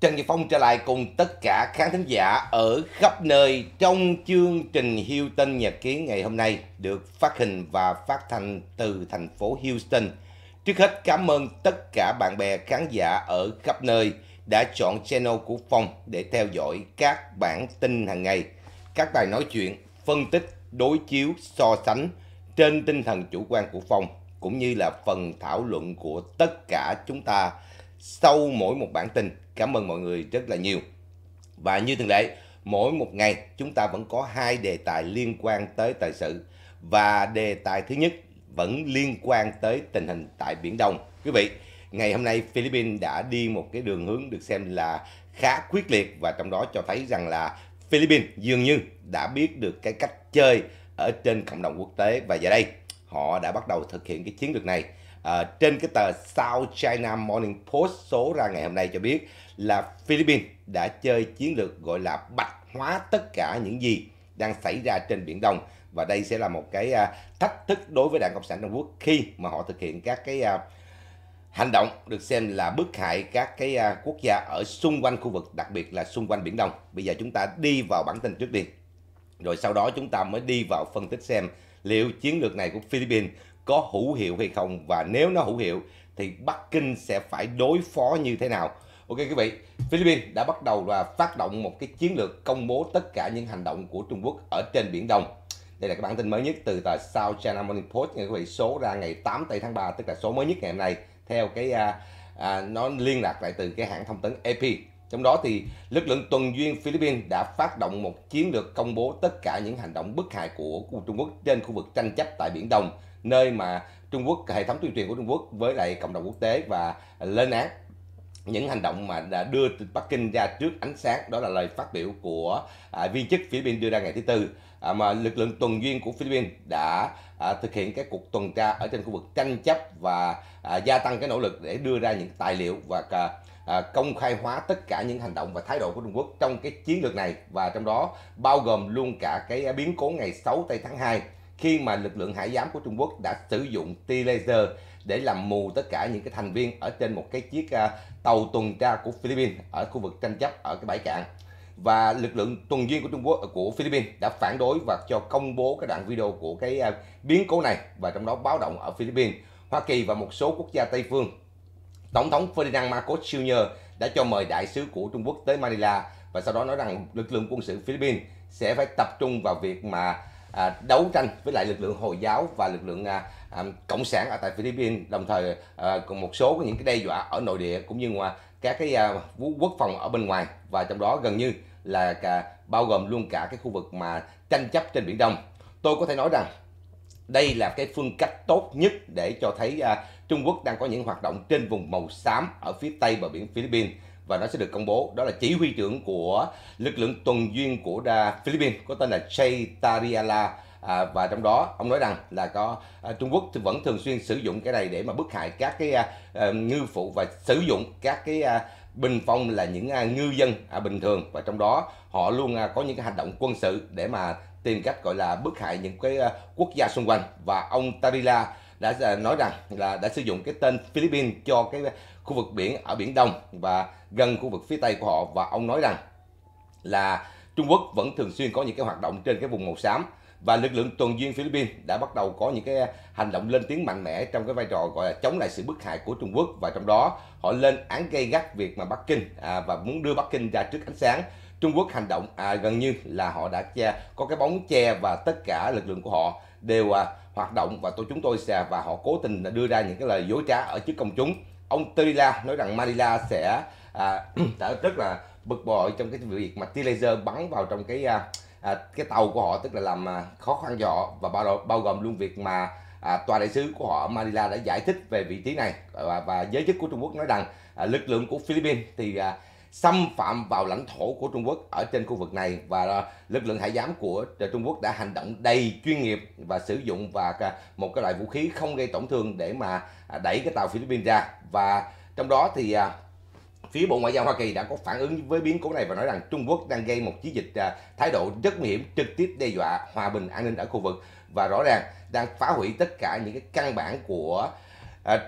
Trần Nhật Phong trở lại cùng tất cả khán thính giả ở khắp nơi trong chương trình Hilton Nhật ký ngày hôm nay được phát hình và phát thanh từ thành phố Houston. Trước hết cảm ơn tất cả bạn bè khán giả ở khắp nơi đã chọn channel của Phong để theo dõi các bản tin hàng ngày, các bài nói chuyện, phân tích, đối chiếu, so sánh trên tinh thần chủ quan của Phong cũng như là phần thảo luận của tất cả chúng ta sau mỗi một bản tin Cảm ơn mọi người rất là nhiều. Và như thường lệ, mỗi một ngày chúng ta vẫn có hai đề tài liên quan tới tài sự. Và đề tài thứ nhất vẫn liên quan tới tình hình tại Biển Đông. Quý vị, ngày hôm nay Philippines đã đi một cái đường hướng được xem là khá quyết liệt và trong đó cho thấy rằng là Philippines dường như đã biết được cái cách chơi ở trên cộng đồng quốc tế và giờ đây họ đã bắt đầu thực hiện cái chiến lược này. À, trên cái tờ South China Morning Post số ra ngày hôm nay cho biết là Philippines đã chơi chiến lược gọi là bạch hóa tất cả những gì đang xảy ra trên Biển Đông và đây sẽ là một cái à, thách thức đối với Đảng Cộng sản Trung Quốc khi mà họ thực hiện các cái à, hành động được xem là bức hại các cái à, quốc gia ở xung quanh khu vực, đặc biệt là xung quanh Biển Đông. Bây giờ chúng ta đi vào bản tin trước đi. Rồi sau đó chúng ta mới đi vào phân tích xem liệu chiến lược này của Philippines có hữu hiệu hay không và nếu nó hữu hiệu thì Bắc Kinh sẽ phải đối phó như thế nào Ok quý vị, Philippines đã bắt đầu và phát động một cái chiến lược công bố tất cả những hành động của Trung Quốc ở trên Biển Đông. Đây là cái bản tin mới nhất từ tờ South China Morning Post nha quý vị, số ra ngày 8 tây tháng 3 tức là số mới nhất ngày hôm nay theo cái à, à, nó liên lạc lại từ cái hãng thông tấn AP. Trong đó thì lực lượng tuần duyên Philippines đã phát động một chiến lược công bố tất cả những hành động bất hại của Trung Quốc trên khu vực tranh chấp tại Biển Đông, nơi mà Trung Quốc hệ thống tuyên truyền của Trung Quốc với lại cộng đồng quốc tế và lên án những hành động mà đã đưa Bắc Kinh ra trước ánh sáng đó là lời phát biểu của à, viên chức Philippines đưa ra ngày thứ tư à, mà lực lượng tuần duyên của Philippines đã à, thực hiện các cuộc tuần tra ở trên khu vực tranh chấp và à, gia tăng cái nỗ lực để đưa ra những tài liệu và à, công khai hóa tất cả những hành động và thái độ của Trung Quốc trong cái chiến lược này và trong đó bao gồm luôn cả cái biến cố ngày 6 tây tháng 2 khi mà lực lượng hải giám của Trung Quốc đã sử dụng tia laser để làm mù tất cả những cái thành viên ở trên một cái chiếc à, tàu tuần tra của Philippines ở khu vực tranh chấp ở cái bãi cạn và lực lượng tuần duyên của Trung Quốc của Philippines đã phản đối và cho công bố cái đoạn video của cái à, biến cố này và trong đó báo động ở Philippines, Hoa Kỳ và một số quốc gia Tây phương. Tổng thống Ferdinand Marcos Jr. đã cho mời đại sứ của Trung Quốc tới Manila và sau đó nói rằng lực lượng quân sự Philippines sẽ phải tập trung vào việc mà à, đấu tranh với lại lực lượng hồi giáo và lực lượng à, à, cộng sản ở tại Philippines đồng thời à, còn một số những cái đe dọa ở nội địa cũng như ngoài các cái à, vũ quốc phòng ở bên ngoài và trong đó gần như là cả, bao gồm luôn cả cái khu vực mà tranh chấp trên biển Đông tôi có thể nói rằng đây là cái phương cách tốt nhất để cho thấy à, Trung Quốc đang có những hoạt động trên vùng màu xám ở phía tây bờ biển Philippines và nó sẽ được công bố đó là chỉ huy trưởng của lực lượng tuần duyên của Đa Philippines có tên là Che Tariala à, và trong đó ông nói rằng là có à, Trung Quốc thì vẫn thường xuyên sử dụng cái này để mà bức hại các cái à, à, ngư phụ và sử dụng các cái à, bình phong là những à, ngư dân à, bình thường và trong đó họ luôn à, có những cái hành động quân sự để mà tìm cách gọi là bức hại những cái à, quốc gia xung quanh và ông Tarila đã à, nói rằng là đã sử dụng cái tên Philippines cho cái khu vực biển ở Biển Đông và gần khu vực phía Tây của họ và ông nói rằng là Trung Quốc vẫn thường xuyên có những cái hoạt động trên cái vùng màu xám và lực lượng tuần duyên Philippines đã bắt đầu có những cái hành động lên tiếng mạnh mẽ trong cái vai trò gọi là chống lại sự bức hại của Trung Quốc và trong đó họ lên án gây gắt việc mà Bắc Kinh à, và muốn đưa Bắc Kinh ra trước ánh sáng Trung Quốc hành động à, gần như là họ đã che có cái bóng che và tất cả lực lượng của họ đều à, hoạt động và tôi chúng tôi sẽ và họ cố tình đưa ra những cái lời dối trá ở trước công chúng ông Terila nói rằng Manila sẽ à, rất là bực bội trong cái việc mà tia laser bắn vào trong cái à, à, cái tàu của họ tức là làm à, khó khăn cho họ và bao bao gồm luôn việc mà à, tòa đại sứ của họ Manila đã giải thích về vị trí này và, và giới chức của Trung Quốc nói rằng à, lực lượng của Philippines thì à, xâm phạm vào lãnh thổ của Trung Quốc ở trên khu vực này và ờ, lực lượng hải giám của ờ, Trung Quốc đã hành động đầy chuyên nghiệp và sử dụng và một cái loại vũ khí không gây tổn thương để mà à, đẩy cái tàu Philippines ra và trong đó thì à, phía Bộ Ngoại giao Hoa Kỳ đã có phản ứng với biến cố này và nói rằng Trung Quốc đang gây một chiến dịch à, thái độ rất nguy hiểm trực tiếp đe dọa hòa bình an ninh ở khu vực và rõ ràng đang phá hủy tất cả những cái căn bản của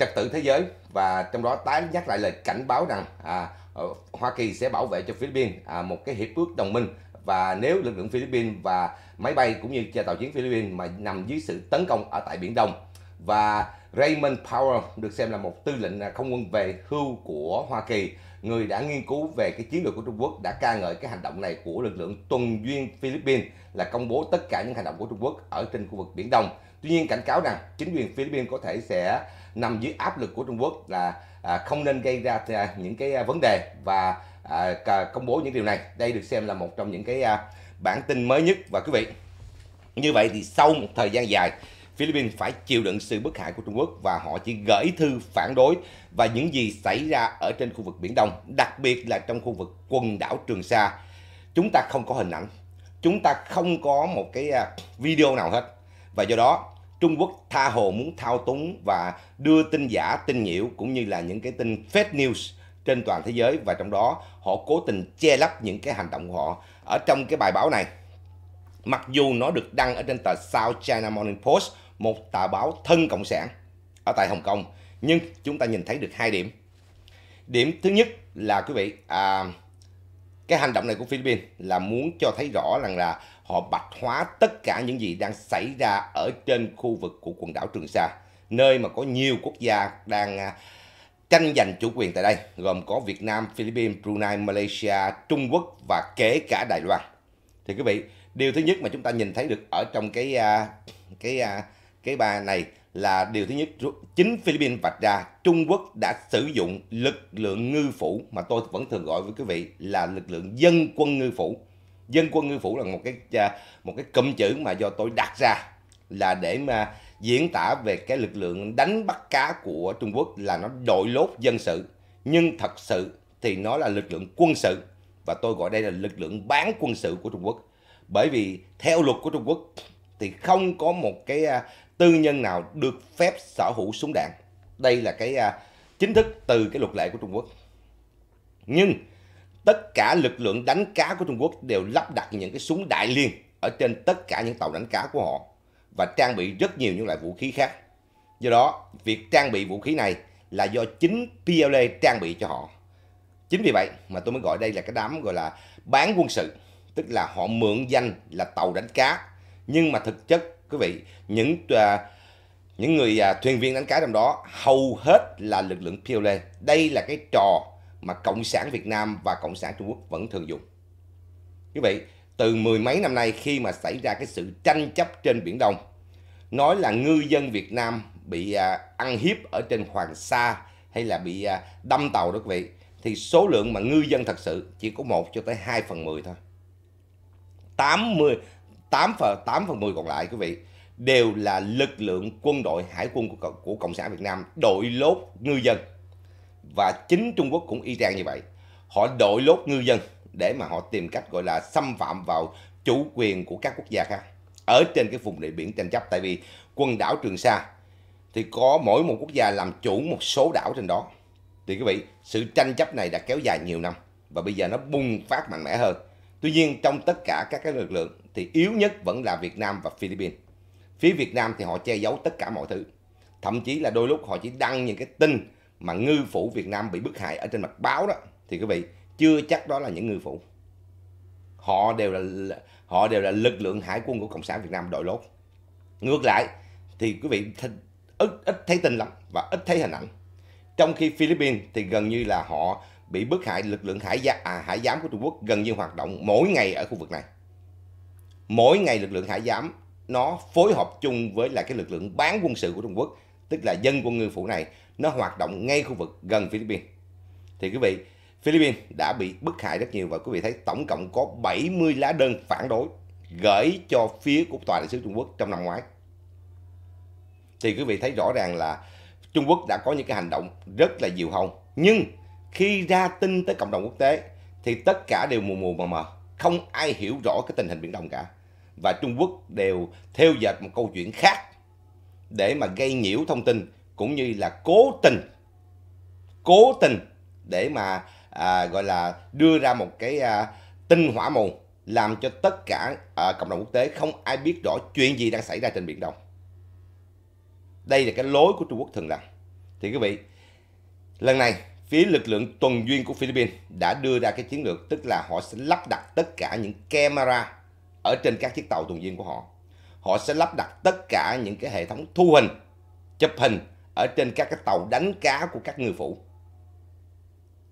trật tự thế giới và trong đó tái nhắc lại lời cảnh báo rằng à, Ờ, Hoa Kỳ sẽ bảo vệ cho Philippines à, một cái hiệp ước đồng minh và nếu lực lượng Philippines và máy bay cũng như tàu chiến Philippines mà nằm dưới sự tấn công ở tại Biển Đông và Raymond Power được xem là một tư lệnh à, không quân về hưu của Hoa Kỳ người đã nghiên cứu về cái chiến lược của Trung Quốc đã ca ngợi cái hành động này của lực lượng tuần duyên Philippines là công bố tất cả những hành động của Trung Quốc ở trên khu vực Biển Đông. Tuy nhiên cảnh cáo rằng chính quyền Philippines có thể sẽ nằm dưới áp lực của Trung Quốc là À, không nên gây ra à, những cái à, vấn đề và công bố những điều này đây được xem là một trong những cái bản tin mới nhất và quý vị như vậy thì sau một thời gian dài Philippines phải chịu đựng sự bức hại của Trung Quốc và họ chỉ gửi thư phản đối và những gì xảy ra ở trên khu vực Biển Đông, đặc biệt là trong khu vực quần đảo Trường Sa. Chúng ta không có hình ảnh, chúng ta không có một cái video nào hết. Và do đó Trung Quốc tha hồ muốn thao túng và đưa tin giả, tin nhiễu cũng như là những cái tin fake news trên toàn thế giới và trong đó họ cố tình che lấp những cái hành động của họ. Ở trong cái bài báo này, mặc dù nó được đăng ở trên tờ South China Morning Post, một tờ báo thân cộng sản ở tại Hồng Kông, nhưng chúng ta nhìn thấy được hai điểm. Điểm thứ nhất là quý vị, à, cái hành động này của Philippines là muốn cho thấy rõ rằng là họ bạch hóa tất cả những gì đang xảy ra ở trên khu vực của quần đảo Trường Sa, nơi mà có nhiều quốc gia đang à, tranh giành chủ quyền tại đây, gồm có Việt Nam, Philippines, Brunei, Malaysia, Trung Quốc và kể cả Đài Loan. Thì quý vị, điều thứ nhất mà chúng ta nhìn thấy được ở trong cái à, cái à, cái bài này là điều thứ nhất chính Philippines vạch ra Trung Quốc đã sử dụng lực lượng ngư phủ mà tôi vẫn thường gọi với quý vị là lực lượng dân quân ngư phủ dân quân ngư phủ là một cái à, một cái cụm chữ mà do tôi đặt ra là để mà diễn tả về cái lực lượng đánh bắt cá của Trung Quốc là nó đội lốt dân sự nhưng thật sự thì nó là lực lượng quân sự và tôi gọi đây là lực lượng bán quân sự của Trung Quốc bởi vì theo luật của Trung Quốc thì không có một cái à, tư nhân nào được phép sở hữu súng đạn đây là cái à, chính thức từ cái luật lệ của Trung Quốc nhưng tất cả lực lượng đánh cá của Trung Quốc đều lắp đặt những cái súng đại liên ở trên tất cả những tàu đánh cá của họ và trang bị rất nhiều những loại vũ khí khác. Do đó, việc trang bị vũ khí này là do chính PLA trang bị cho họ. Chính vì vậy mà tôi mới gọi đây là cái đám gọi là bán quân sự, tức là họ mượn danh là tàu đánh cá. Nhưng mà thực chất, quý vị, những uh, những người uh, thuyền viên đánh cá trong đó hầu hết là lực lượng PLA. Đây là cái trò mà Cộng sản Việt Nam và Cộng sản Trung Quốc vẫn thường dùng. Như vậy, từ mười mấy năm nay khi mà xảy ra cái sự tranh chấp trên Biển Đông, nói là ngư dân Việt Nam bị à, ăn hiếp ở trên Hoàng Sa hay là bị à, đâm tàu đó quý vị, thì số lượng mà ngư dân thật sự chỉ có 1 cho tới 2 phần 10 thôi. 80, 8 phần, 8 phần 10 còn lại quý vị đều là lực lượng quân đội hải quân của, của Cộng sản Việt Nam đội lốt ngư dân và chính Trung Quốc cũng y chang như vậy họ đội lốt ngư dân để mà họ tìm cách gọi là xâm phạm vào chủ quyền của các quốc gia khác ở trên cái vùng địa biển tranh chấp tại vì quần đảo Trường Sa thì có mỗi một quốc gia làm chủ một số đảo trên đó thì quý vị sự tranh chấp này đã kéo dài nhiều năm và bây giờ nó bùng phát mạnh mẽ hơn tuy nhiên trong tất cả các cái lực lượng thì yếu nhất vẫn là Việt Nam và Philippines phía Việt Nam thì họ che giấu tất cả mọi thứ thậm chí là đôi lúc họ chỉ đăng những cái tin mà ngư phủ Việt Nam bị bức hại ở trên mặt báo đó thì quý vị chưa chắc đó là những ngư phủ họ đều là họ đều là lực lượng hải quân của cộng sản Việt Nam đội lốt ngược lại thì quý vị th ít ít thấy tin lắm và ít thấy hình ảnh trong khi Philippines thì gần như là họ bị bức hại lực lượng hải giám à, hải giám của Trung Quốc gần như hoạt động mỗi ngày ở khu vực này mỗi ngày lực lượng hải giám nó phối hợp chung với là cái lực lượng bán quân sự của Trung Quốc tức là dân của ngư phủ này nó hoạt động ngay khu vực gần Philippines. Thì quý vị, Philippines đã bị bức hại rất nhiều và quý vị thấy tổng cộng có 70 lá đơn phản đối gửi cho phía của tòa đại sứ Trung Quốc trong năm ngoái. Thì quý vị thấy rõ ràng là Trung Quốc đã có những cái hành động rất là nhiều hông. Nhưng khi ra tin tới cộng đồng quốc tế thì tất cả đều mù mù mờ mờ. Không ai hiểu rõ cái tình hình Biển Đông cả. Và Trung Quốc đều theo dệt một câu chuyện khác để mà gây nhiễu thông tin cũng như là cố tình cố tình để mà à, gọi là đưa ra một cái à, tin hỏa mù làm cho tất cả à, cộng đồng quốc tế không ai biết rõ chuyện gì đang xảy ra trên biển đông đây là cái lối của trung quốc thường làm thì quý vị lần này phía lực lượng tuần duyên của philippines đã đưa ra cái chiến lược tức là họ sẽ lắp đặt tất cả những camera ở trên các chiếc tàu tuần duyên của họ họ sẽ lắp đặt tất cả những cái hệ thống thu hình, chụp hình ở trên các cái tàu đánh cá của các ngư phủ.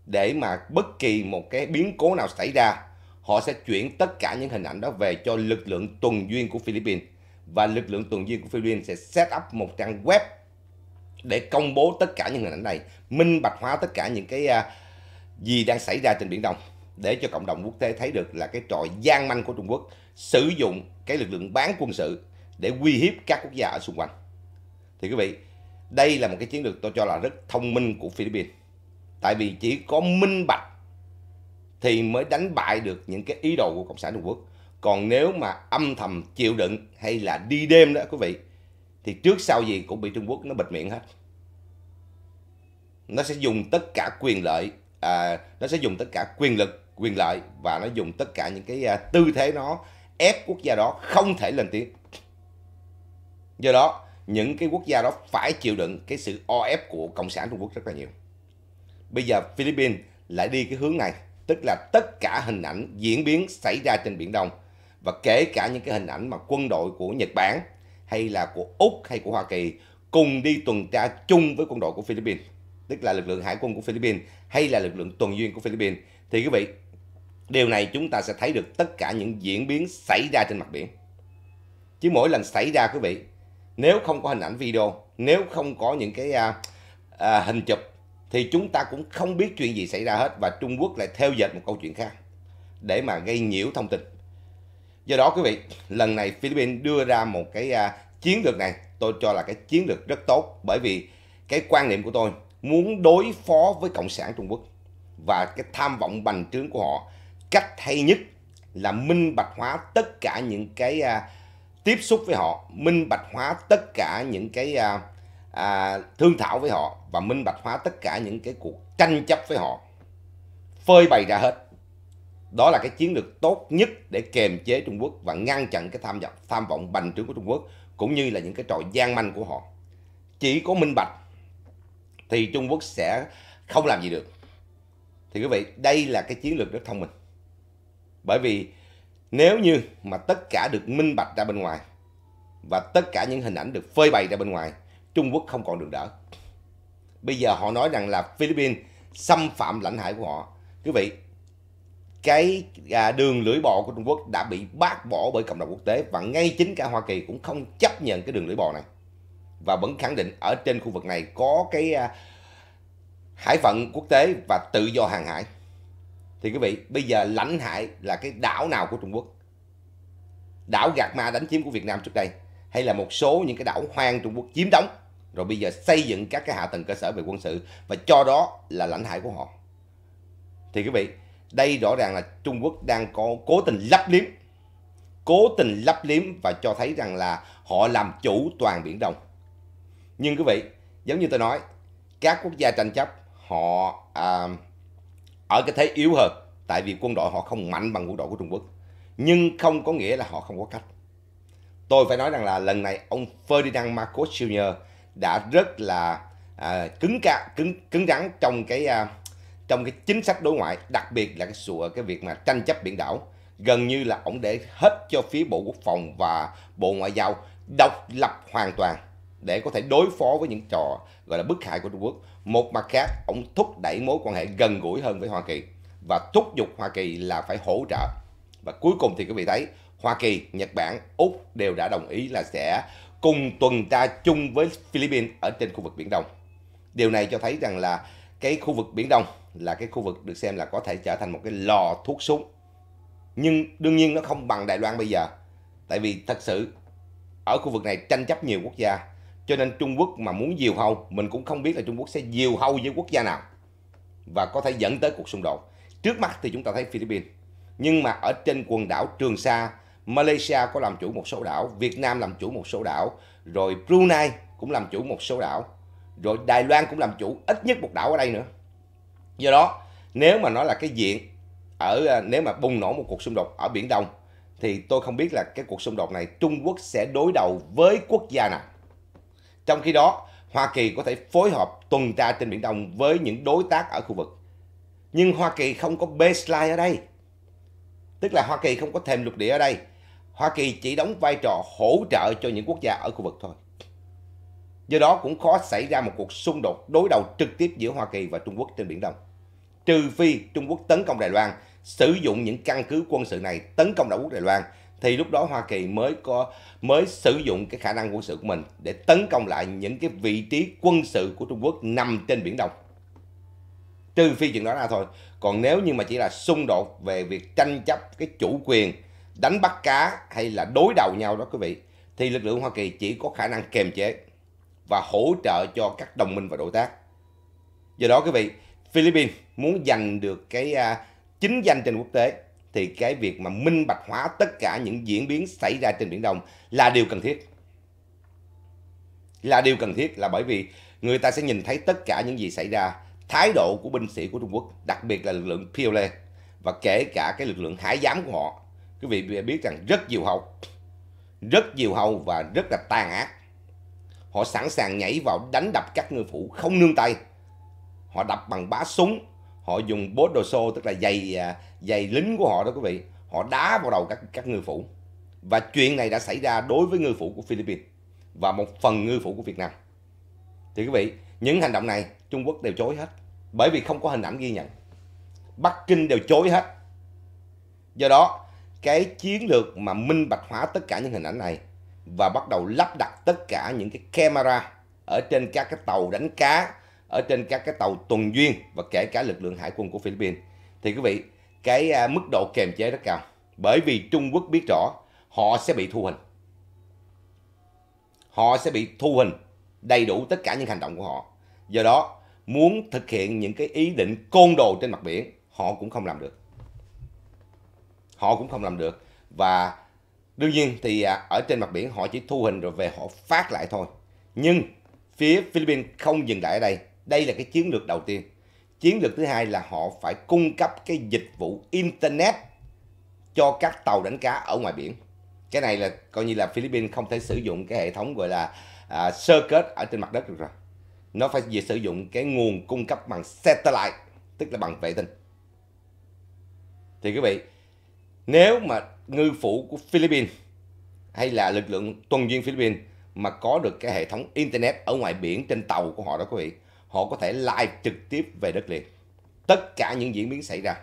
Để mà bất kỳ một cái biến cố nào xảy ra, họ sẽ chuyển tất cả những hình ảnh đó về cho lực lượng tuần duyên của Philippines. Và lực lượng tuần duyên của Philippines sẽ set up một trang web để công bố tất cả những hình ảnh này, minh bạch hóa tất cả những cái à, gì đang xảy ra trên Biển Đông để cho cộng đồng quốc tế thấy được là cái trò gian manh của Trung Quốc sử dụng cái lực lượng bán quân sự để uy hiếp các quốc gia ở xung quanh. Thì quý vị, đây là một cái chiến lược tôi cho là rất thông minh của Philippines. Tại vì chỉ có minh bạch thì mới đánh bại được những cái ý đồ của Cộng sản Trung Quốc. Còn nếu mà âm thầm chịu đựng hay là đi đêm đó quý vị, thì trước sau gì cũng bị Trung Quốc nó bịt miệng hết. Nó sẽ dùng tất cả quyền lợi, à, nó sẽ dùng tất cả quyền lực, quyền lợi và nó dùng tất cả những cái à, tư thế nó ép quốc gia đó không thể lên tiếng. Do đó, những cái quốc gia đó phải chịu đựng cái sự o ép của Cộng sản Trung Quốc rất là nhiều. Bây giờ Philippines lại đi cái hướng này, tức là tất cả hình ảnh diễn biến xảy ra trên Biển Đông và kể cả những cái hình ảnh mà quân đội của Nhật Bản hay là của Úc hay của Hoa Kỳ cùng đi tuần tra chung với quân đội của Philippines, tức là lực lượng hải quân của Philippines hay là lực lượng tuần duyên của Philippines. Thì quý vị, Điều này chúng ta sẽ thấy được tất cả những diễn biến xảy ra trên mặt biển. Chứ mỗi lần xảy ra quý vị, nếu không có hình ảnh video, nếu không có những cái à, à, hình chụp thì chúng ta cũng không biết chuyện gì xảy ra hết và Trung Quốc lại theo dệt một câu chuyện khác để mà gây nhiễu thông tin. Do đó quý vị, lần này Philippines đưa ra một cái à, chiến lược này, tôi cho là cái chiến lược rất tốt bởi vì cái quan niệm của tôi muốn đối phó với cộng sản Trung Quốc và cái tham vọng bành trướng của họ cách hay nhất là minh bạch hóa tất cả những cái à, tiếp xúc với họ minh bạch hóa tất cả những cái à, à, thương thảo với họ và minh bạch hóa tất cả những cái cuộc tranh chấp với họ phơi bày ra hết đó là cái chiến lược tốt nhất để kiềm chế Trung Quốc và ngăn chặn cái tham vọng tham vọng bành trướng của Trung Quốc cũng như là những cái trò gian manh của họ chỉ có minh bạch thì Trung Quốc sẽ không làm gì được thì quý vị đây là cái chiến lược rất thông minh bởi vì nếu như mà tất cả được minh bạch ra bên ngoài và tất cả những hình ảnh được phơi bày ra bên ngoài Trung Quốc không còn được đỡ bây giờ họ nói rằng là Philippines xâm phạm lãnh hải của họ quý vị cái à, đường lưỡi bò của Trung Quốc đã bị bác bỏ bởi cộng đồng quốc tế và ngay chính cả Hoa Kỳ cũng không chấp nhận cái đường lưỡi bò này và vẫn khẳng định ở trên khu vực này có cái à, hải phận quốc tế và tự do hàng hải thì quý vị bây giờ lãnh hải là cái đảo nào của Trung Quốc đảo gạt ma đánh chiếm của Việt Nam trước đây hay là một số những cái đảo hoang Trung Quốc chiếm đóng rồi bây giờ xây dựng các cái hạ tầng cơ sở về quân sự và cho đó là lãnh hải của họ thì quý vị đây rõ ràng là Trung Quốc đang có cố tình lấp liếm cố tình lấp liếm và cho thấy rằng là họ làm chủ toàn Biển Đông nhưng quý vị giống như tôi nói các quốc gia tranh chấp họ uh, ở cái thế yếu hơn tại vì quân đội họ không mạnh bằng quân đội của Trung Quốc nhưng không có nghĩa là họ không có cách tôi phải nói rằng là lần này ông Ferdinand Marcos Jr đã rất là à, cứng cả cứng cứng rắn trong cái à, trong cái chính sách đối ngoại đặc biệt là cái sùa cái việc mà tranh chấp biển đảo gần như là ổng để hết cho phía bộ quốc phòng và bộ ngoại giao độc lập hoàn toàn để có thể đối phó với những trò gọi là bức hại của Trung Quốc. Một mặt khác, ông thúc đẩy mối quan hệ gần gũi hơn với Hoa Kỳ và thúc giục Hoa Kỳ là phải hỗ trợ. Và cuối cùng thì quý vị thấy, Hoa Kỳ, Nhật Bản, Úc đều đã đồng ý là sẽ cùng tuần tra chung với Philippines ở trên khu vực Biển Đông. Điều này cho thấy rằng là cái khu vực Biển Đông là cái khu vực được xem là có thể trở thành một cái lò thuốc súng. Nhưng đương nhiên nó không bằng Đài Loan bây giờ. Tại vì thật sự ở khu vực này tranh chấp nhiều quốc gia cho nên Trung Quốc mà muốn diều hâu mình cũng không biết là Trung Quốc sẽ diều hâu với quốc gia nào và có thể dẫn tới cuộc xung đột trước mắt thì chúng ta thấy Philippines nhưng mà ở trên quần đảo Trường Sa Malaysia có làm chủ một số đảo Việt Nam làm chủ một số đảo rồi Brunei cũng làm chủ một số đảo rồi Đài Loan cũng làm chủ ít nhất một đảo ở đây nữa do đó nếu mà nói là cái diện ở ờ, nếu mà bùng nổ một cuộc xung đột ở Biển Đông thì tôi không biết là cái cuộc xung đột này Trung Quốc sẽ đối đầu với quốc gia nào trong khi đó, Hoa Kỳ có thể phối hợp tuần tra trên Biển Đông với những đối tác ở khu vực. Nhưng Hoa Kỳ không có baseline ở đây. Tức là Hoa Kỳ không có thêm lục địa ở đây. Hoa Kỳ chỉ đóng vai trò hỗ trợ cho những quốc gia ở khu vực thôi. Do đó cũng khó xảy ra một cuộc xung đột đối đầu trực tiếp giữa Hoa Kỳ và Trung Quốc trên Biển Đông. Trừ phi Trung Quốc tấn công Đài Loan, sử dụng những căn cứ quân sự này tấn công đảo quốc Đài Loan thì lúc đó Hoa Kỳ mới có mới sử dụng cái khả năng quân sự của mình để tấn công lại những cái vị trí quân sự của Trung Quốc nằm trên biển Đông. Trừ phi chuyện đó ra thôi. Còn nếu như mà chỉ là xung đột về việc tranh chấp cái chủ quyền, đánh bắt cá hay là đối đầu nhau đó quý vị, thì lực lượng Hoa Kỳ chỉ có khả năng kiềm chế và hỗ trợ cho các đồng minh và đối tác. Do đó quý vị, Philippines muốn giành được cái à, chính danh trên quốc tế thì cái việc mà minh bạch hóa tất cả những diễn biến xảy ra trên biển Đông là điều cần thiết. Là điều cần thiết là bởi vì người ta sẽ nhìn thấy tất cả những gì xảy ra, thái độ của binh sĩ của Trung Quốc, đặc biệt là lực lượng PLA e và kể cả cái lực lượng hải giám của họ. Quý vị biết rằng rất nhiều hậu, rất nhiều hậu và rất là tàn ác. Họ sẵn sàng nhảy vào đánh đập các ngư phủ không nương tay. Họ đập bằng bá súng, họ dùng bốt đồ xô tức là giày à, giày lính của họ đó quý vị họ đá vào đầu các các ngư phủ và chuyện này đã xảy ra đối với ngư phủ của Philippines và một phần ngư phủ của Việt Nam thì quý vị những hành động này Trung Quốc đều chối hết bởi vì không có hình ảnh ghi nhận Bắc Kinh đều chối hết do đó cái chiến lược mà minh bạch hóa tất cả những hình ảnh này và bắt đầu lắp đặt tất cả những cái camera ở trên các cái tàu đánh cá ở trên các cái tàu tuần duyên và kể cả lực lượng hải quân của Philippines. Thì quý vị, cái à, mức độ kềm chế rất cao bởi vì Trung Quốc biết rõ họ sẽ bị thu hình. Họ sẽ bị thu hình đầy đủ tất cả những hành động của họ. Do đó, muốn thực hiện những cái ý định côn đồ trên mặt biển, họ cũng không làm được. Họ cũng không làm được. Và đương nhiên thì à, ở trên mặt biển họ chỉ thu hình rồi về họ phát lại thôi. Nhưng phía Philippines không dừng lại ở đây đây là cái chiến lược đầu tiên. Chiến lược thứ hai là họ phải cung cấp cái dịch vụ Internet cho các tàu đánh cá ở ngoài biển. Cái này là coi như là Philippines không thể sử dụng cái hệ thống gọi là à, sơ ở trên mặt đất được rồi. Nó phải về sử dụng cái nguồn cung cấp bằng satellite, tức là bằng vệ tinh. Thì quý vị, nếu mà ngư phủ của Philippines hay là lực lượng tuần duyên Philippines mà có được cái hệ thống Internet ở ngoài biển trên tàu của họ đó quý vị họ có thể live trực tiếp về đất liền. Tất cả những diễn biến xảy ra.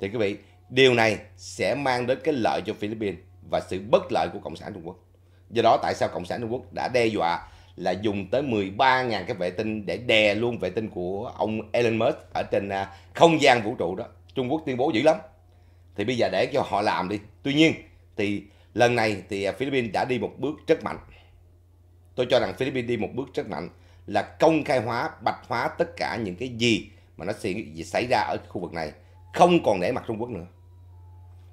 Thì quý vị, điều này sẽ mang đến cái lợi cho Philippines và sự bất lợi của Cộng sản Trung Quốc. Do đó tại sao Cộng sản Trung Quốc đã đe dọa là dùng tới 13.000 cái vệ tinh để đè luôn vệ tinh của ông Elon Musk ở trên à, không gian vũ trụ đó. Trung Quốc tuyên bố dữ lắm. Thì bây giờ để cho họ làm đi. Tuy nhiên thì lần này thì à, Philippines đã đi một bước rất mạnh. Tôi cho rằng Philippines đi một bước rất mạnh là công khai hóa, bạch hóa tất cả những cái gì mà nó xảy ra ở khu vực này, không còn nể mặt Trung Quốc nữa.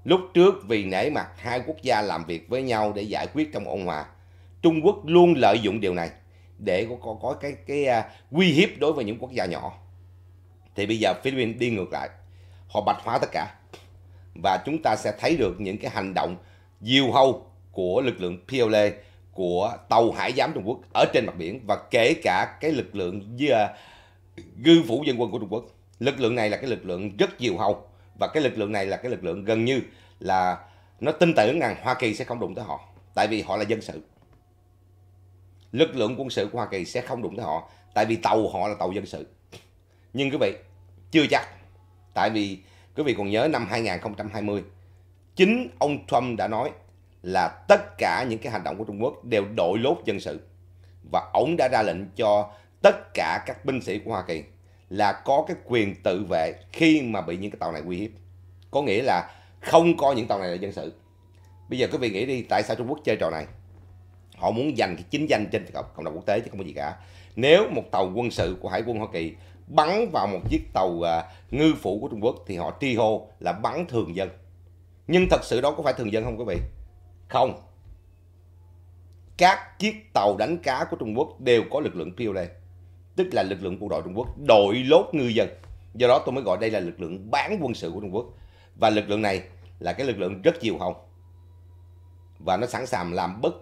Lúc trước vì nể mặt hai quốc gia làm việc với nhau để giải quyết trong ôn hòa, Trung Quốc luôn lợi dụng điều này để có, có, có cái cái uh, uy hiếp đối với những quốc gia nhỏ. Thì bây giờ Philippines đi ngược lại, họ bạch hóa tất cả. Và chúng ta sẽ thấy được những cái hành động diêu hâu của lực lượng PLA e của tàu hải giám Trung Quốc ở trên mặt biển và kể cả cái lực lượng à, gư phủ dân quân của Trung Quốc. Lực lượng này là cái lực lượng rất nhiều hầu và cái lực lượng này là cái lực lượng gần như là nó tin tưởng rằng Hoa Kỳ sẽ không đụng tới họ tại vì họ là dân sự. Lực lượng quân sự của Hoa Kỳ sẽ không đụng tới họ tại vì tàu họ là tàu dân sự. Nhưng quý vị chưa chắc tại vì quý vị còn nhớ năm 2020 chính ông Trump đã nói là tất cả những cái hành động của Trung Quốc đều đội lốt dân sự. Và ông đã ra lệnh cho tất cả các binh sĩ của Hoa Kỳ là có cái quyền tự vệ khi mà bị những cái tàu này uy hiếp. Có nghĩa là không coi những tàu này là dân sự. Bây giờ quý vị nghĩ đi tại sao Trung Quốc chơi trò này? Họ muốn giành cái chính danh trên cộng đồng quốc tế chứ không có gì cả. Nếu một tàu quân sự của Hải quân Hoa Kỳ bắn vào một chiếc tàu à, ngư phủ của Trung Quốc thì họ tri hô là bắn thường dân. Nhưng thật sự đó có phải thường dân không quý vị? Không. Các chiếc tàu đánh cá của Trung Quốc đều có lực lượng PLA, tức là lực lượng quân đội Trung Quốc đội lốt ngư dân. Do đó tôi mới gọi đây là lực lượng bán quân sự của Trung Quốc. Và lực lượng này là cái lực lượng rất chiều hồng. Và nó sẵn sàng làm bất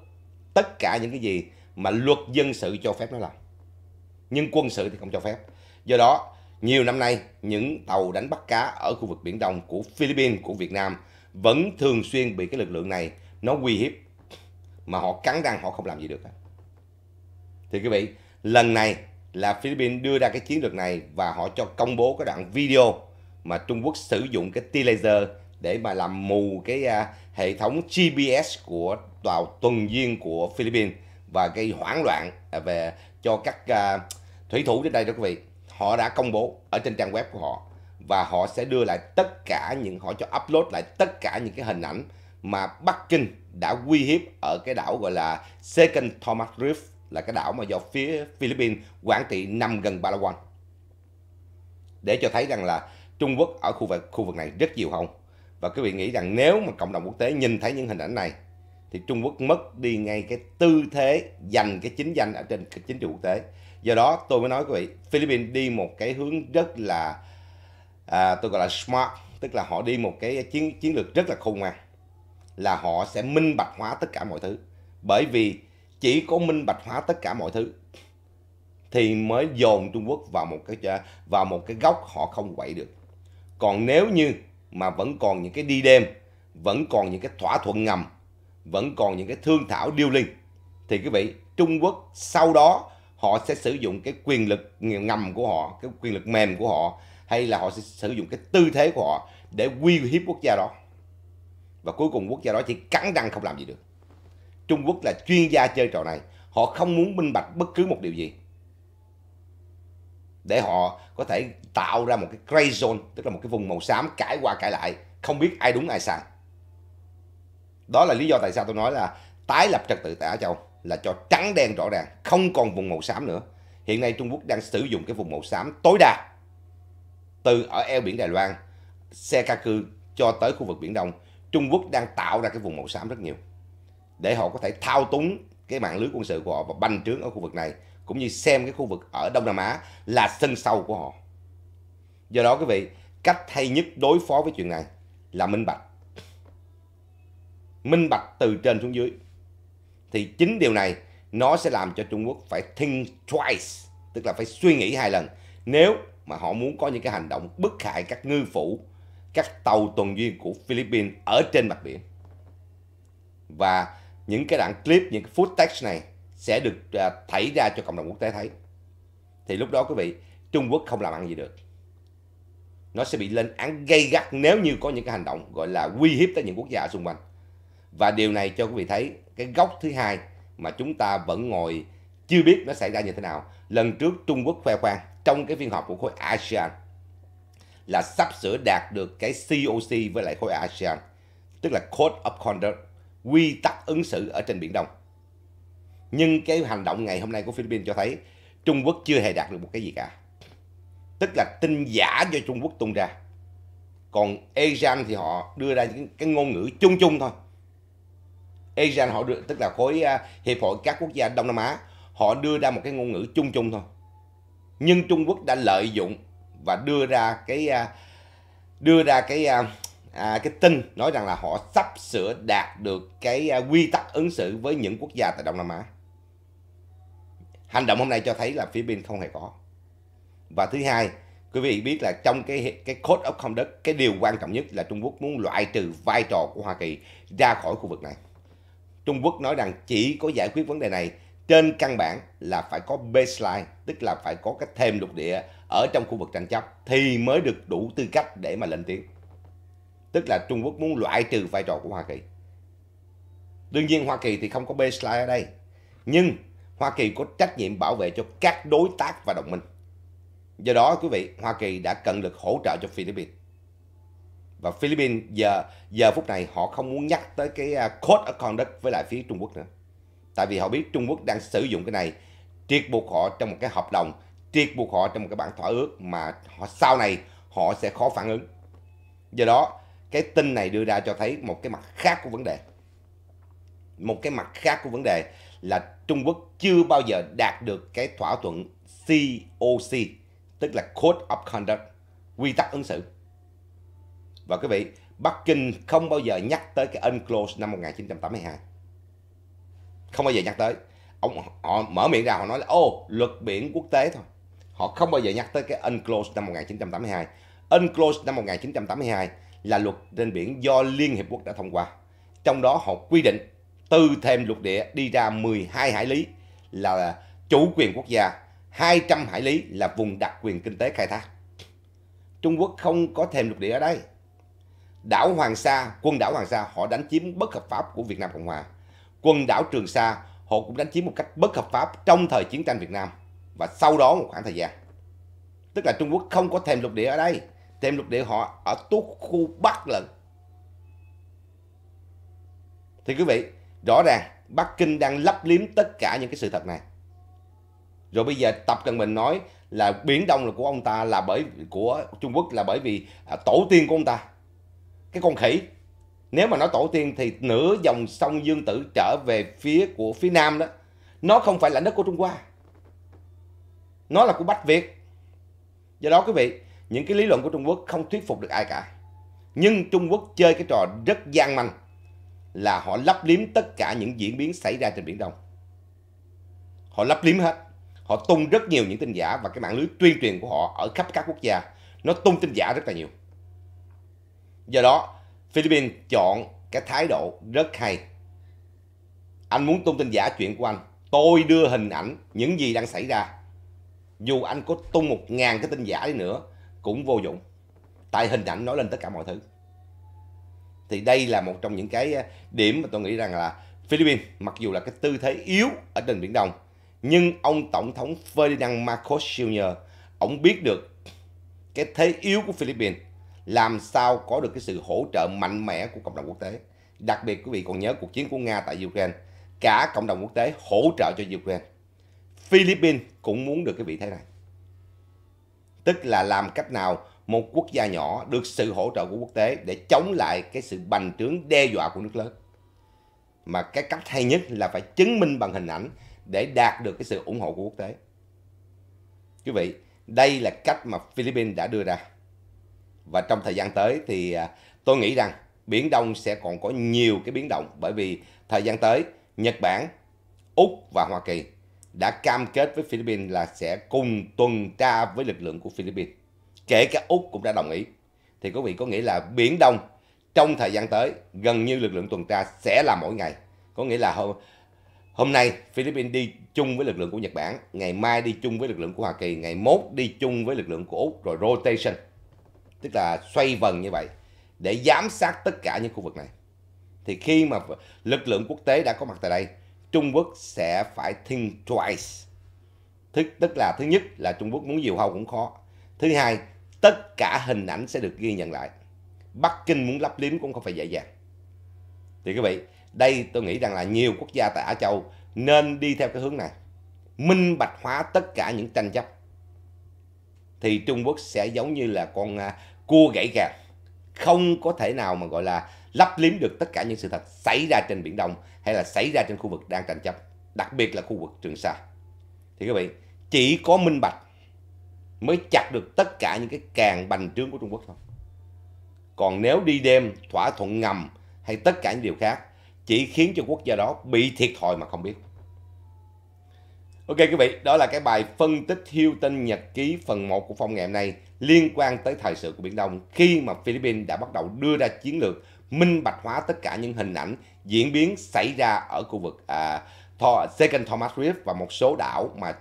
tất cả những cái gì mà luật dân sự cho phép nó làm. Nhưng quân sự thì không cho phép. Do đó, nhiều năm nay, những tàu đánh bắt cá ở khu vực Biển Đông của Philippines, của Việt Nam vẫn thường xuyên bị cái lực lượng này nó nguy hiếp mà họ cắn răng họ không làm gì được thì quý vị lần này là Philippines đưa ra cái chiến lược này và họ cho công bố cái đoạn video mà Trung Quốc sử dụng cái tia laser để mà làm mù cái à, hệ thống GPS của tàu tuần duyên của Philippines và gây hoảng loạn à, về cho các à, thủy thủ trên đây đó quý vị. Họ đã công bố ở trên trang web của họ và họ sẽ đưa lại tất cả những họ cho upload lại tất cả những cái hình ảnh mà Bắc Kinh đã uy hiếp ở cái đảo gọi là Second Thomas Rift là cái đảo mà do phía Philippines quản trị nằm gần Palawan. Để cho thấy rằng là Trung Quốc ở khu vực khu vực này rất nhiều hông. Và quý vị nghĩ rằng nếu mà cộng đồng quốc tế nhìn thấy những hình ảnh này thì Trung Quốc mất đi ngay cái tư thế giành cái chính danh ở trên chính trị quốc tế. Do đó tôi mới nói quý vị, Philippines đi một cái hướng rất là à, tôi gọi là smart, tức là họ đi một cái chiến chiến lược rất là khôn ngoan là họ sẽ minh bạch hóa tất cả mọi thứ. Bởi vì chỉ có minh bạch hóa tất cả mọi thứ thì mới dồn Trung Quốc vào một cái vào một cái góc họ không quậy được. Còn nếu như mà vẫn còn những cái đi đêm, vẫn còn những cái thỏa thuận ngầm, vẫn còn những cái thương thảo điêu linh thì quý vị, Trung Quốc sau đó họ sẽ sử dụng cái quyền lực ngầm của họ, cái quyền lực mềm của họ hay là họ sẽ sử dụng cái tư thế của họ để uy hiếp quốc gia đó và cuối cùng quốc gia đó chỉ cắn răng không làm gì được trung quốc là chuyên gia chơi trò này họ không muốn minh bạch bất cứ một điều gì để họ có thể tạo ra một cái gray zone tức là một cái vùng màu xám cãi qua cãi lại không biết ai đúng ai sai đó là lý do tại sao tôi nói là tái lập trật tự tại Á Châu là cho trắng đen rõ ràng không còn vùng màu xám nữa hiện nay Trung Quốc đang sử dụng cái vùng màu xám tối đa từ ở eo biển Đài Loan xe ca cư cho tới khu vực Biển Đông Trung Quốc đang tạo ra cái vùng màu xám rất nhiều để họ có thể thao túng cái mạng lưới quân sự của họ và banh trướng ở khu vực này cũng như xem cái khu vực ở Đông Nam Á là sân sau của họ. Do đó quý vị, cách hay nhất đối phó với chuyện này là minh bạch. Minh bạch từ trên xuống dưới. Thì chính điều này nó sẽ làm cho Trung Quốc phải think twice, tức là phải suy nghĩ hai lần nếu mà họ muốn có những cái hành động bức hại các ngư phủ các tàu tuần duyên của Philippines ở trên mặt biển. Và những cái đoạn clip, những cái footage này sẽ được à, thảy ra cho cộng đồng quốc tế thấy. Thì lúc đó quý vị, Trung Quốc không làm ăn gì được. Nó sẽ bị lên án gây gắt nếu như có những cái hành động gọi là uy hiếp tới những quốc gia xung quanh. Và điều này cho quý vị thấy cái góc thứ hai mà chúng ta vẫn ngồi chưa biết nó xảy ra như thế nào. Lần trước Trung Quốc khoe khoang trong cái phiên họp của khối ASEAN là sắp sửa đạt được cái COC với lại khối ASEAN, tức là Code of Conduct, quy tắc ứng xử ở trên Biển Đông. Nhưng cái hành động ngày hôm nay của Philippines cho thấy Trung Quốc chưa hề đạt được một cái gì cả. Tức là tin giả do Trung Quốc tung ra. Còn ASEAN thì họ đưa ra những cái ngôn ngữ chung chung thôi. ASEAN họ đưa, tức là khối à, hiệp hội các quốc gia Đông Nam Á, họ đưa ra một cái ngôn ngữ chung chung thôi. Nhưng Trung Quốc đã lợi dụng và đưa ra cái à, đưa ra cái à, à, cái tin nói rằng là họ sắp sửa đạt được cái à, quy tắc ứng xử với những quốc gia tại Đông Nam Á. Hành động hôm nay cho thấy là phía bên không hề có. Và thứ hai, quý vị biết là trong cái cái code of conduct, cái điều quan trọng nhất là Trung Quốc muốn loại trừ vai trò của Hoa Kỳ ra khỏi khu vực này. Trung Quốc nói rằng chỉ có giải quyết vấn đề này trên căn bản là phải có baseline, tức là phải có cái thêm lục địa ở trong khu vực tranh chấp thì mới được đủ tư cách để mà lên tiếng. Tức là Trung Quốc muốn loại trừ vai trò của Hoa Kỳ. Đương nhiên Hoa Kỳ thì không có baseline ở đây. Nhưng Hoa Kỳ có trách nhiệm bảo vệ cho các đối tác và đồng minh. Do đó quý vị, Hoa Kỳ đã cần lực hỗ trợ cho Philippines. Và Philippines giờ giờ phút này họ không muốn nhắc tới cái à, code of conduct với lại phía Trung Quốc nữa. Tại vì họ biết Trung Quốc đang sử dụng cái này triệt buộc họ trong một cái hợp đồng triệt buộc họ trong một cái bản thỏa ước mà họ sau này họ sẽ khó phản ứng. Do đó, cái tin này đưa ra cho thấy một cái mặt khác của vấn đề. Một cái mặt khác của vấn đề là Trung Quốc chưa bao giờ đạt được cái thỏa thuận COC, tức là Code of Conduct, quy tắc ứng xử. Và quý vị, Bắc Kinh không bao giờ nhắc tới cái UNCLOS năm 1982. Không bao giờ nhắc tới. Ông, họ mở miệng ra họ nói là ô, luật biển quốc tế thôi họ không bao giờ nhắc tới cái UNCLOS năm 1982. UNCLOS năm 1982 là luật trên biển do Liên Hiệp Quốc đã thông qua. Trong đó họ quy định từ thêm lục địa đi ra 12 hải lý là chủ quyền quốc gia, 200 hải lý là vùng đặc quyền kinh tế khai thác. Trung Quốc không có thêm lục địa ở đây. Đảo Hoàng Sa, quân đảo Hoàng Sa họ đánh chiếm bất hợp pháp của Việt Nam Cộng Hòa. Quân đảo Trường Sa họ cũng đánh chiếm một cách bất hợp pháp trong thời chiến tranh Việt Nam và sau đó một khoảng thời gian tức là Trung Quốc không có thêm lục địa ở đây thêm lục địa họ ở tuốt khu Bắc lần thì quý vị rõ ràng Bắc Kinh đang lấp liếm tất cả những cái sự thật này rồi bây giờ Tập Cận Bình nói là Biển Đông là của ông ta là bởi của Trung Quốc là bởi vì à, tổ tiên của ông ta cái con khỉ nếu mà nói tổ tiên thì nửa dòng sông Dương Tử trở về phía của phía Nam đó nó không phải là đất của Trung Quốc nó là của bách việt do đó quý vị những cái lý luận của trung quốc không thuyết phục được ai cả nhưng trung quốc chơi cái trò rất gian manh là họ lấp liếm tất cả những diễn biến xảy ra trên biển đông họ lấp liếm hết họ tung rất nhiều những tin giả và cái mạng lưới tuyên truyền của họ ở khắp các quốc gia nó tung tin giả rất là nhiều do đó philippines chọn cái thái độ rất hay anh muốn tung tin giả chuyện của anh tôi đưa hình ảnh những gì đang xảy ra dù anh có tung một ngàn cái tin giả đi nữa cũng vô dụng tại hình ảnh nói lên tất cả mọi thứ thì đây là một trong những cái ờ, điểm mà tôi nghĩ rằng là Philippines mặc dù là cái tư thế yếu ở trên biển Đông nhưng ông tổng thống Ferdinand Marcos Jr. ông biết được cái thế yếu của Philippines làm sao có được cái sự hỗ trợ mạnh mẽ của cộng đồng quốc tế đặc biệt quý vị còn nhớ cuộc chiến của Nga tại Ukraine cả cộng đồng quốc tế hỗ trợ cho Ukraine Philippines cũng muốn được cái vị thế này. Tức là làm cách nào một quốc gia nhỏ được sự hỗ trợ của quốc tế để chống lại cái sự bành trướng đe dọa của nước lớn. Mà cái cách hay nhất là phải chứng minh bằng hình ảnh để đạt được cái sự ủng hộ của quốc tế. Quý vị, đây là cách mà Philippines đã đưa ra. Và trong thời gian tới thì à, tôi nghĩ rằng Biển Đông sẽ còn có nhiều cái biến động bởi vì thời gian tới Nhật Bản, Úc và Hoa Kỳ đã cam kết với Philippines là sẽ cùng tuần tra với lực lượng của Philippines. Kể cả Úc cũng đã đồng ý. Thì quý vị có nghĩa là Biển Đông trong thời gian tới gần như lực lượng tuần tra sẽ là mỗi ngày. Có nghĩa là hôm, hôm nay Philippines đi chung với lực lượng của Nhật Bản, ngày mai đi chung với lực lượng của Hoa Kỳ, ngày mốt đi chung với lực lượng của Úc rồi rotation. Tức là xoay vần như vậy để giám sát tất cả những khu vực này. Thì khi mà lực lượng quốc tế đã có mặt tại đây Trung Quốc sẽ phải think twice. Tức, tức là thứ nhất là Trung Quốc muốn diều hâu cũng khó. Thứ hai, tất cả hình ảnh sẽ được ghi nhận lại. Bắc Kinh muốn lấp liếm cũng không phải dễ dàng. Thì quý vị, đây tôi nghĩ rằng là nhiều quốc gia tại Á Châu nên đi theo cái hướng này. Minh bạch hóa tất cả những tranh chấp. Thì Trung Quốc sẽ giống như là con à, cua gãy gạt. Không có thể nào mà gọi là lấp liếm được tất cả những sự thật xảy ra trên Biển Đông hay là xảy ra trên khu vực đang tranh chấp, đặc biệt là khu vực Trường Sa. Thì các vị, chỉ có minh bạch mới chặt được tất cả những cái càng bành trướng của Trung Quốc thôi. Còn nếu đi đêm, thỏa thuận ngầm hay tất cả những điều khác, chỉ khiến cho quốc gia đó bị thiệt thòi mà không biết. Ok quý vị, đó là cái bài phân tích Hilton Nhật Ký phần 1 của Phong ngày hôm nay liên quan tới thời sự của Biển Đông khi mà Philippines đã bắt đầu đưa ra chiến lược minh bạch hóa tất cả những hình ảnh diễn biến xảy ra ở khu vực à, Second Thomas Reef và một số đảo mà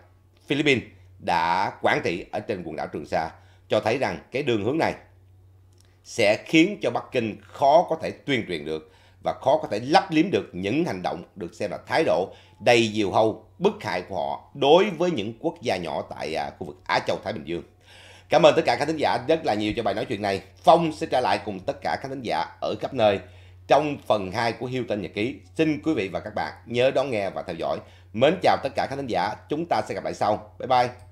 Philippines đã quản trị ở trên quần đảo Trường Sa cho thấy rằng cái đường hướng này sẽ khiến cho Bắc Kinh khó có thể tuyên truyền được và khó có thể lấp liếm được những hành động được xem là thái độ đầy diều hâu bức hại của họ đối với những quốc gia nhỏ tại à, khu vực Á Châu Thái Bình Dương. Cảm ơn tất cả các thính giả rất là nhiều cho bài nói chuyện này. Phong sẽ trở lại cùng tất cả các thính giả ở khắp nơi trong phần 2 của Hilton Nhật Ký. Xin quý vị và các bạn nhớ đón nghe và theo dõi. Mến chào tất cả các thính giả. Chúng ta sẽ gặp lại sau. Bye bye.